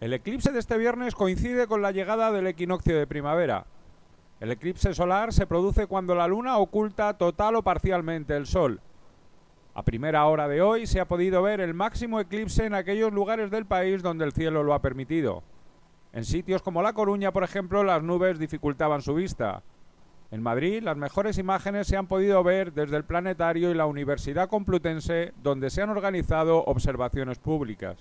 El eclipse de este viernes coincide con la llegada del equinoccio de primavera. El eclipse solar se produce cuando la luna oculta total o parcialmente el sol. A primera hora de hoy se ha podido ver el máximo eclipse en aquellos lugares del país donde el cielo lo ha permitido. En sitios como La Coruña, por ejemplo, las nubes dificultaban su vista. En Madrid, las mejores imágenes se han podido ver desde el Planetario y la Universidad Complutense, donde se han organizado observaciones públicas.